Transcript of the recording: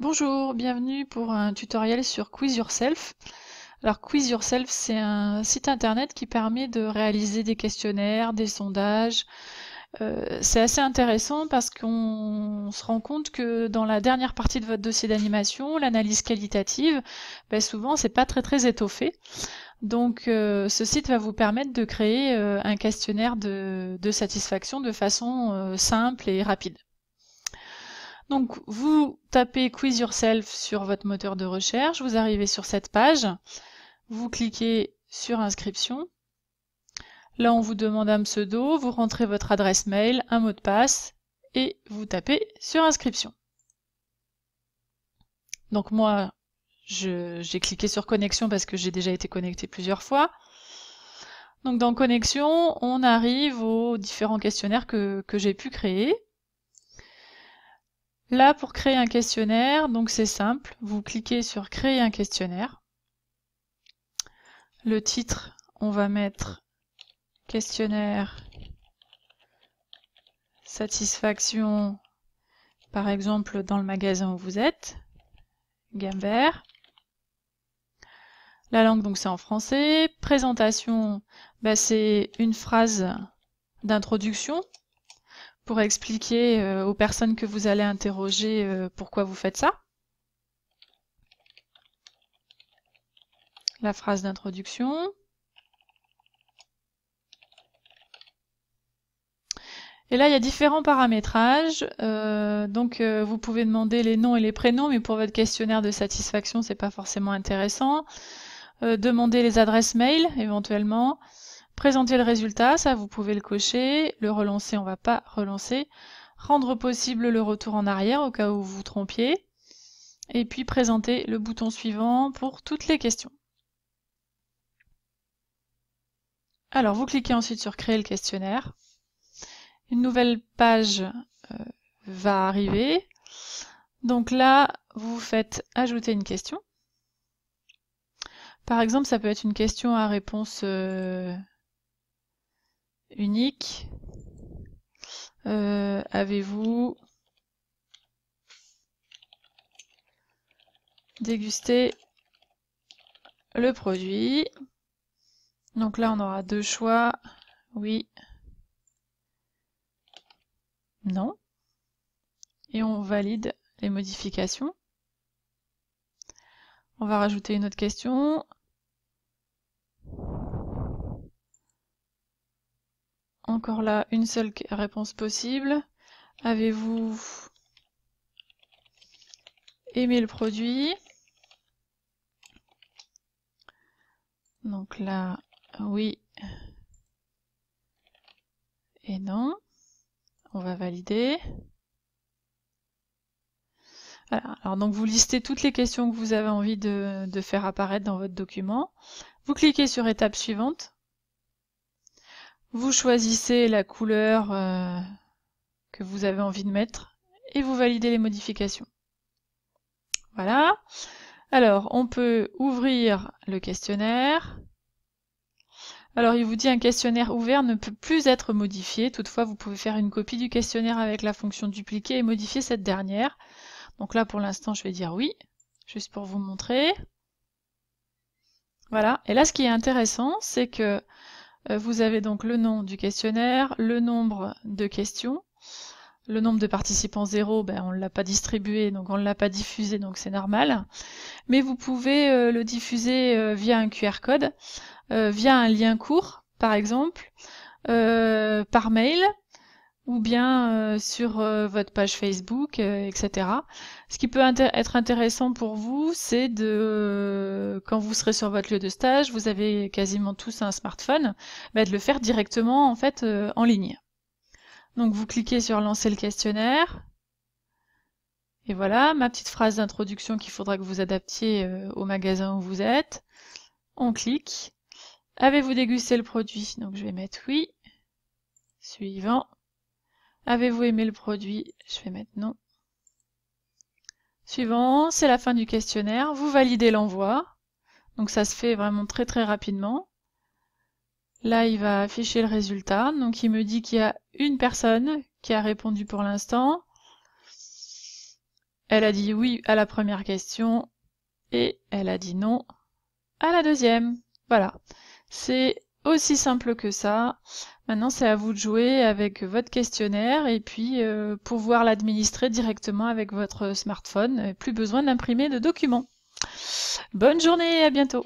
Bonjour, bienvenue pour un tutoriel sur Quiz Yourself. Alors Quiz Yourself, c'est un site internet qui permet de réaliser des questionnaires, des sondages. Euh, c'est assez intéressant parce qu'on se rend compte que dans la dernière partie de votre dossier d'animation, l'analyse qualitative, ben souvent c'est pas très très étoffé. Donc euh, ce site va vous permettre de créer euh, un questionnaire de satisfaction de façon simple et rapide. Donc vous tapez Quiz Yourself sur votre moteur de recherche, vous arrivez sur cette page, vous cliquez sur Inscription. Là, on vous demande un pseudo, vous rentrez votre adresse mail, un mot de passe et vous tapez sur Inscription. Donc moi, j'ai cliqué sur Connexion parce que j'ai déjà été connecté plusieurs fois. Donc dans Connexion, on arrive aux différents questionnaires que, que j'ai pu créer. Là, pour créer un questionnaire, donc c'est simple, vous cliquez sur Créer un questionnaire. Le titre, on va mettre questionnaire satisfaction, par exemple dans le magasin où vous êtes, Gambert. La langue, donc c'est en français. Présentation, bah, c'est une phrase d'introduction pour expliquer euh, aux personnes que vous allez interroger euh, pourquoi vous faites ça. La phrase d'introduction. Et là, il y a différents paramétrages. Euh, donc, vous pouvez demander les noms et les prénoms, mais pour votre questionnaire de satisfaction, c'est pas forcément intéressant. Demandez les adresses mail, éventuellement. Présenter le résultat, ça vous pouvez le cocher. Le relancer, on va pas relancer. Rendre possible le retour en arrière au cas où vous vous trompiez. Et puis présenter le bouton suivant pour toutes les questions. Alors vous cliquez ensuite sur créer le questionnaire. Une nouvelle page euh, va arriver. Donc là, vous faites ajouter une question. Par exemple, ça peut être une question à réponse euh, unique euh, Avez-vous dégusté le produit Donc là, on aura deux choix. Oui. Non. Et on valide les modifications. On va rajouter une autre question. Encore là, une seule réponse possible. Avez-vous aimé le produit Donc là, oui et non. On va valider. Alors donc vous listez toutes les questions que vous avez envie de faire apparaître dans votre document. Vous cliquez sur étape suivante vous choisissez la couleur euh, que vous avez envie de mettre et vous validez les modifications. Voilà. Alors, on peut ouvrir le questionnaire. Alors, il vous dit un questionnaire ouvert ne peut plus être modifié. Toutefois, vous pouvez faire une copie du questionnaire avec la fonction dupliquer et modifier cette dernière. Donc là, pour l'instant, je vais dire oui, juste pour vous montrer. Voilà. Et là, ce qui est intéressant, c'est que euh, vous avez donc le nom du questionnaire, le nombre de questions, le nombre de participants zéro, ben, on ne l'a pas distribué, donc on ne l'a pas diffusé, donc c'est normal. Mais vous pouvez euh, le diffuser euh, via un QR code, via un lien court, par exemple, par mail, ou bien euh, sur euh, votre page Facebook, euh, etc. Ce qui peut être intéressant pour vous, c'est de, quand vous serez sur votre lieu de stage, vous avez quasiment tous un smartphone, bah, de le faire directement en fait en ligne. Donc vous cliquez sur lancer le questionnaire. Et voilà, ma petite phrase d'introduction qu'il faudra que vous adaptiez au magasin où vous êtes. On clique. Avez-vous dégusté le produit Donc je vais mettre oui. Suivant. Avez-vous aimé le produit Je vais mettre non. Suivant, c'est la fin du questionnaire. Vous validez l'envoi. Donc ça se fait vraiment très très rapidement. Là, il va afficher le résultat. Donc il me dit qu'il y a une personne qui a répondu pour l'instant. Elle a dit oui à la première question et elle a dit non à la deuxième. Voilà. C'est aussi simple que ça. Maintenant, c'est à vous de jouer avec votre questionnaire et puis euh, pouvoir l'administrer directement avec votre smartphone. Plus besoin d'imprimer de documents. Bonne journée et à bientôt